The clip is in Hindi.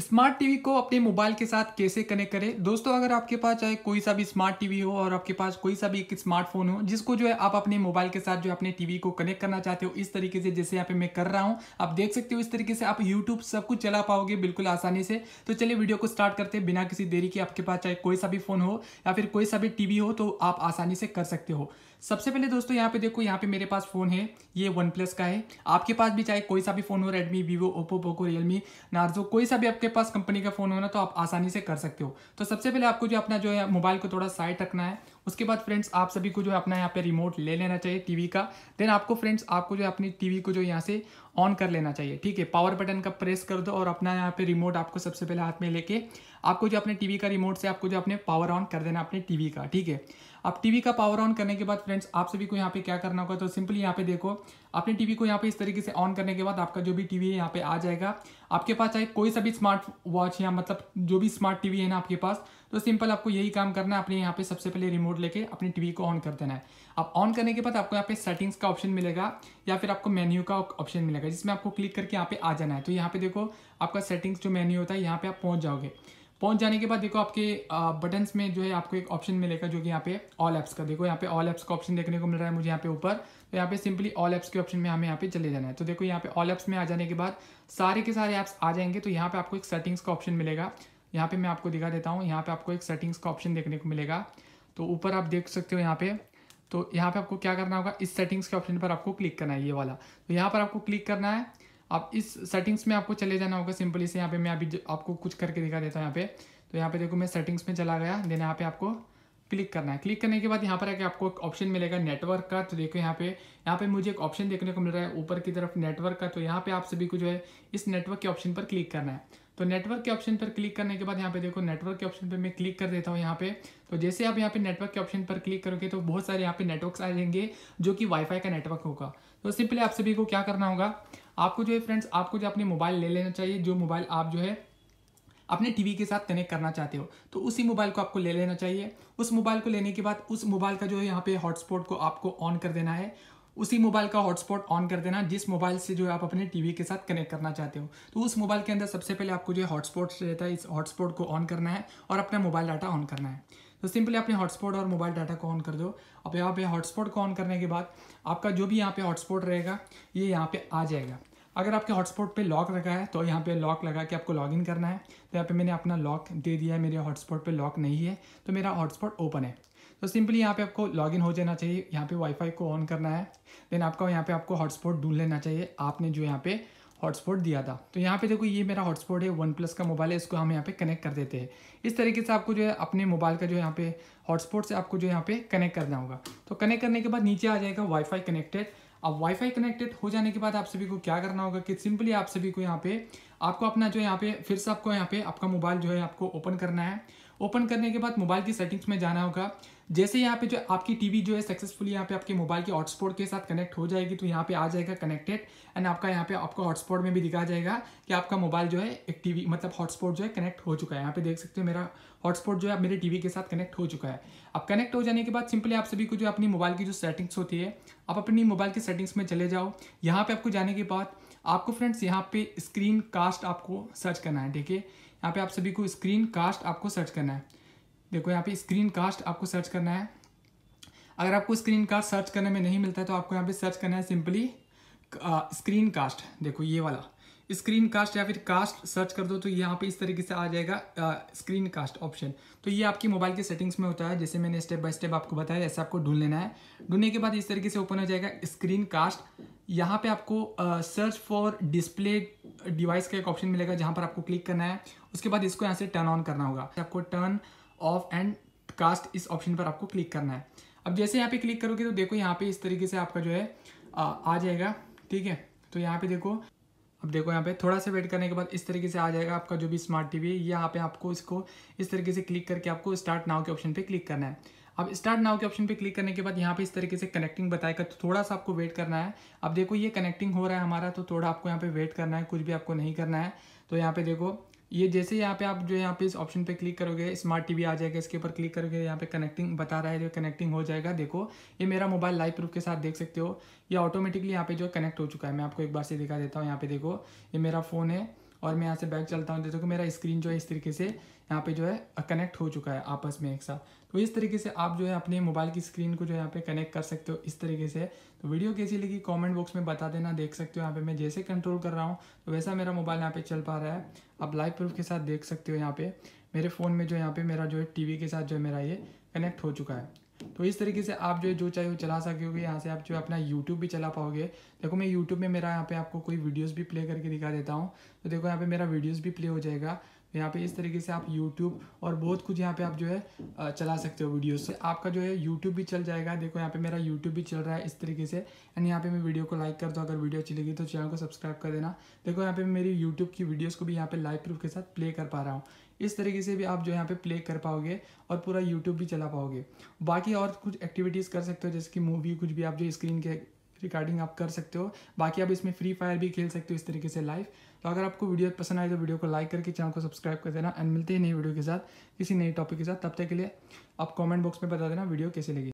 स्मार्ट टीवी को अपने मोबाइल के साथ कैसे कनेक्ट करें दोस्तों अगर आपके पास चाहे कोई सा भी स्मार्ट टीवी हो और आपके पास कोई सा भी एक स्मार्टफोन हो जिसको जो है आप अपने मोबाइल के साथ जो अपने टीवी को कनेक्ट करना चाहते हो इस तरीके से जैसे यहाँ पे मैं कर रहा हूँ आप देख सकते हो इस तरीके से आप यूट्यूब सब कुछ चला पाओगे बिल्कुल आसानी से तो चलिए वीडियो को स्टार्ट करते हैं बिना किसी देरी के आपके पास चाहे कोई सा भी फोन हो या फिर कोई सा भी टीवी हो तो आप आसानी से कर सकते हो सबसे पहले दोस्तों यहाँ पे देखो यहाँ पे मेरे पास फ़ोन है ये वन प्लस का है आपके पास भी चाहे कोई सा भी फ़ोन हो Redmi Vivo Oppo Poco Realme Narzo कोई सा भी आपके पास कंपनी का फ़ोन हो ना तो आप आसानी से कर सकते हो तो सबसे पहले आपको जो अपना जो है मोबाइल को थोड़ा साइड रखना है उसके बाद फ्रेंड्स आप सभी को जो है अपना यहाँ पे रिमोट ले लेना चाहिए टीवी का देन आपको फ्रेंड्स आपको जो है अपनी टीवी को जो यहाँ से ऑन कर लेना चाहिए ठीक है पावर बटन का प्रेस कर दो और अपना यहाँ पे रिमोट आपको सबसे पहले हाथ में लेके आपको जो अपने टीवी का रिमोट से आपको जो अपने पावर ऑन कर देना अपने टीवी का ठीक है अब टीवी का पावर ऑन करने के बाद फ्रेंड्स आप सभी को यहाँ पे क्या करना होगा तो सिंपली यहाँ पे देखो अपने टीवी को यहाँ पे इस तरीके से ऑन करने के बाद आपका जो भी टीवी है यहाँ पे आ जाएगा आपके पास चाहे कोई सा भी स्मार्ट वॉच या मतलब जो भी स्मार्ट टीवी है ना आपके पास तो सिंपल आपको यही काम करना है अपने यहाँ पे सबसे पहले रिमोट लेके अपनी टीवी को ऑन कर देना है अब ऑन करने के बाद आपको यहाँ पे सेटिंग्स का ऑप्शन मिलेगा या फिर आपको मेन्यू का ऑप्शन मिलेगा जिसमें आपको क्लिक करके यहाँ पे आ जाना है तो यहाँ पे देखो आपका सेटिंग्स जो मेन्यू होता है यहाँ पे आप पहुंच जाओगे पहुंच जाने के बाद देखो आपके बटन्स में जो है आपको एक ऑप्शन मिलेगा जो कि यहाँ पे ऑल एप्स का देखो यहाँ पे ऑल एप्स का ऑप्शन देखने को मिल रहा है मुझे यहाँ पे ऊपर तो यहाँ पे सिंपली ऑल एप्स के ऑप्शन में हमें यहाँ पे चले जाना है तो देखो यहाँ पे ऑल एप्स में आ जाने के बाद सारे के सारे ऐप्स आ जाएंगे तो यहाँ पे आपको एक सेटिंग्स का ऑप्शन मिलेगा यहाँ पे मैं आपको दिखा देता हूँ यहाँ पे आपको एक सेटिंग्स का ऑप्शन देखने को मिलेगा तो ऊपर आप देख सकते हो यहाँ पे तो यहाँ पे आपको क्या करना होगा इस सेटिंग्स के ऑप्शन पर आपको क्लिक करना है ये वाला तो यहाँ पर आपको क्लिक करना है आप इस सेटिंग्स में आपको चले जाना होगा सिंपली से यहाँ पे मैं अभी आपको कुछ करके दिखा देता हूँ यहाँ पे तो यहाँ पे देखो मैं सेटिंग्स में चला गया देन यहाँ पे आपको क्लिक करना है क्लिक करने के बाद यहाँ पर आके आपको एक ऑप्शन मिलेगा नेटवर्क का तो देखो यहाँ पे यहाँ पे मुझे एक ऑप्शन देखने को मिल रहा है ऊपर की तरफ नेटवर्क का तो यहाँ पे आप सभी को जो है इस नेटवर्क के ऑप्शन पर क्लिक करना है तो नेटवर्क के ऑप्शन पर क्लिक करने के बाद यहाँ पे देखो नेटवर्क के ऑप्शन पर मैं क्लिक कर देता हूँ यहाँ पे तो जैसे आप यहाँ पे नेटवर्क के ऑप्शन पर क्लिक करोगे तो बहुत सारे यहाँ पे नेटवर्क्स आ जाएंगे जो कि वाईफाई का नेटवर्क होगा तो सिंपली आप सभी को क्या करना होगा आपको जो है फ्रेंड्स आपको जो अपने मोबाइल ले लेना चाहिए जो मोबाइल आप जो है अपने टीवी के साथ कनेक्ट करना चाहते हो तो उसी मोबाइल को आपको ले लेना चाहिए उस मोबाइल को लेने के बाद उस मोबाइल का जो है यहाँ पे हॉटस्पॉट को आपको ऑन कर देना है उसी मोबाइल का हॉटस्पॉट ऑन कर देना जिस मोबाइल से जो है आप अपने टीवी के साथ कनेक्ट करना चाहते हो तो उस मोबाइल के अंदर सबसे पहले आपको जो हॉटस्पॉट रहता है इस हॉटस्पॉट को ऑन करना है और अपना मोबाइल डाटा ऑन करना है तो सिंपली अपने हॉटस्पॉट और मोबाइल डाटा को ऑन कर दो अब यहाँ पे हॉटस्पॉट को ऑन करने के बाद आपका जो भी यहाँ पे हॉटस्पॉट रहेगा ये यह यहाँ पे आ जाएगा अगर आपके हॉटस्पॉट पे लॉक लगा है तो यहाँ पे लॉक लगा के आपको लॉगिन करना है तो यहाँ पे मैंने अपना लॉक दे दिया है मेरे हॉटस्पॉट पे लॉक नहीं है तो मेरा हॉटस्पॉट ओपन है तो सिंपली यहाँ पे आपको लॉग हो जाना चाहिए यहाँ पे वाईफाई को ऑन करना है देन आपका यहाँ पे आपको हॉटस्पॉट ढूंढ लेना चाहिए आपने जो यहाँ पे हॉटस्पॉट दिया था तो यहाँ पे देखो ये मेरा हॉटस्पॉट है वन प्लस का मोबाइल है इसको हम यहाँ पे कनेक्ट कर देते हैं इस तरीके से आपको जो है अपने मोबाइल का जो यहाँ पे हॉटस्पॉट से आपको जो यहाँ पे कनेक्ट करना होगा तो कनेक्ट करने के बाद नीचे आ जाएगा वाईफाई कनेक्टेड अब वाईफाई कनेक्टेड हो जाने के बाद आप सभी को क्या करना होगा कि सिंपली आप सभी को यहाँ पे आपको अपना जो यहाँ पे फिर से आपको यहाँ पे आपका मोबाइल जो है आपको ओपन करना है ओपन करने के बाद मोबाइल की सेटिंग्स में जाना होगा जैसे यहाँ पे जो आपकी टीवी जो है सक्सेसफुली यहाँ पे आपके मोबाइल के हॉटस्पॉट के साथ कनेक्ट हो जाएगी तो यहाँ पे आ जाएगा कनेक्टेड एंड आपका यहाँ पे आपको हॉटस्पॉट में भी दिखा जाएगा कि आपका मोबाइल जो है एक टीवी मतलब हॉटस्पॉट जो है कनेक्ट हो चुका है यहाँ पे देख सकते हो मेरा हॉटस्पॉट जो है मेरे टीवी के साथ कनेक्ट हो चुका है अब कनेक्ट हो जाने के बाद सिंपली आप सभी को जो अपनी मोबाइल की जो सेटिंग्स होती है आप अपनी मोबाइल की सेटिंग्स में चले जाओ यहाँ पर आपको जाने के बाद आपको फ्रेंड्स यहाँ पे स्क्रीन कास्ट आपको सर्च करना है ठीक है यहाँ पे आप सभी को स्क्रीन कास्ट आपको सर्च करना है देखो यहाँ पे स्क्रीन कास्ट आपको सर्च करना है अगर आपको स्क्रीन कास्ट सर्च करने में नहीं मिलता है तो आपको यहाँ पे सर्च करना है सिंपली स्क्रीन कास्ट देखो ये वाला स्क्रीन कास्ट या फिर कास्ट सर्च कर दो तो यहाँ पे इस तरीके से आ जाएगा स्क्रीन कास्ट ऑप्शन तो ये आपकी मोबाइल के सेटिंग्स में होता है जैसे मैंने स्टेप बाय स्टेप आपको बताया ऐसे आपको ढूंढ लेना है ढूंढने के बाद इस तरीके से ओपन हो जाएगा स्क्रीन कास्ट यहाँ पे आपको सर्च फॉर डिस्प्ले डिवाइस का एक ऑप्शन मिलेगा जहाँ पर आपको क्लिक करना है उसके बाद इसको यहाँ से टर्न ऑन करना होगा आपको टर्न ऑफ एंड कास्ट इस ऑप्शन पर आपको क्लिक करना है अब जैसे यहाँ पे क्लिक करोगे तो देखो यहाँ पे इस तरीके से आपका जो है आ, आ जाएगा ठीक है तो यहाँ पे देखो अब देखो यहाँ पे थोड़ा सा वेट करने के बाद इस तरीके से आ जाएगा आपका जो भी स्मार्ट टीवी है यहाँ पे आपको इसको इस तरीके से क्लिक करके आपको स्टार्ट नाव के ऑप्शन पे क्लिक करना है अब स्टार्ट नाउ के ऑप्शन पे क्लिक करने के बाद यहाँ पे इस तरीके से कनेक्टिंग बताएगा तो थोड़ा सा आपको वेट करना है अब देखो ये कनेक्टिंग हो रहा है हमारा तो थोड़ा आपको यहाँ पे वेट करना है कुछ भी आपको नहीं करना है तो यहाँ पे देखो ये जैसे यहाँ पे आप जो यहाँ पे इस ऑप्शन पे क्लिक करोगे स्मार्ट टीवी आ जाएगा इसके ऊपर क्लिक करोगे यहाँ पे कनेक्टिंग बता रहा है जो कनेक्टिंग हो जाएगा देखो ये मेरा मोबाइल लाइव प्रूफ के साथ देख सकते हो ये ऑटोमेटिकली यहाँ पे जो कनेक्ट हो चुका है मैं आपको एक बार से दिखा देता हूँ यहाँ पे देखो ये मेरा फ़ोन है और मैं यहाँ से बैक चलता हूँ देखो मेरा स्क्रीन जो है इस तरीके से यहाँ पे जो है कनेक्ट हो चुका है आपस में एक साथ तो इस तरीके से आप जो है अपने मोबाइल की स्क्रीन को जो है यहाँ पे कनेक्ट कर सकते हो इस तरीके से तो वीडियो कैसी लगी कमेंट बॉक्स में बता देना देख सकते हो यहाँ पे मैं जैसे कंट्रोल कर रहा हूँ तो वैसा मेरा मोबाइल यहाँ पे चल पा रहा है आप लाइव प्रूफ के साथ देख सकते हो यहाँ पे मेरे फ़ोन में जो यहाँ पे मेरा जो है टीवी के साथ जो है मेरा ये कनेक्ट हो चुका है तो इस तरीके से आप जो है जो चाहे वो चला सकोगे यहाँ से आप जो अपना यूट्यूब भी चला पाओगे देखो मैं यूट्यूब में मेरा यहाँ पे आपको कोई वीडियोस भी प्ले करके दिखा देता हूँ तो देखो यहाँ पे मेरा वीडियोस भी प्ले हो जाएगा तो यहाँ पे इस तरीके से आप YouTube और बहुत कुछ यहाँ पे आप जो है चला सकते हो वीडियोस तो से आपका जो है YouTube भी चल जाएगा देखो यहाँ पे मेरा YouTube भी चल रहा है इस तरीके से एंड यहाँ पे मैं वीडियो को लाइक कर दो अगर वीडियो अच्छी लगी तो चैनल को सब्सक्राइब कर देना देखो यहाँ पे मेरी YouTube की वीडियोस को भी यहाँ पे लाइव प्रूफ के साथ प्ले कर पा रहा हूँ इस तरीके से भी आप जो यहाँ पे प्ले कर पाओगे और पूरा यूट्यूब भी चला पाओगे बाकी और कुछ एक्टिविटीज़ कर सकते हो जैसे कि मूवी कुछ भी आप जो स्क्रीन के रिकॉर्डिंग आप कर सकते हो बाकी आप इसमें फ्री फायर भी खेल सकते हो इस तरीके से लाइव तो अगर आपको वीडियो पसंद आए तो वीडियो को लाइक करके चैनल को सब्सक्राइब कर देना एंड मिलते हैं नई वीडियो के साथ किसी नए टॉपिक के साथ तब तक के लिए आप कमेंट बॉक्स में बता देना वीडियो कैसे लगी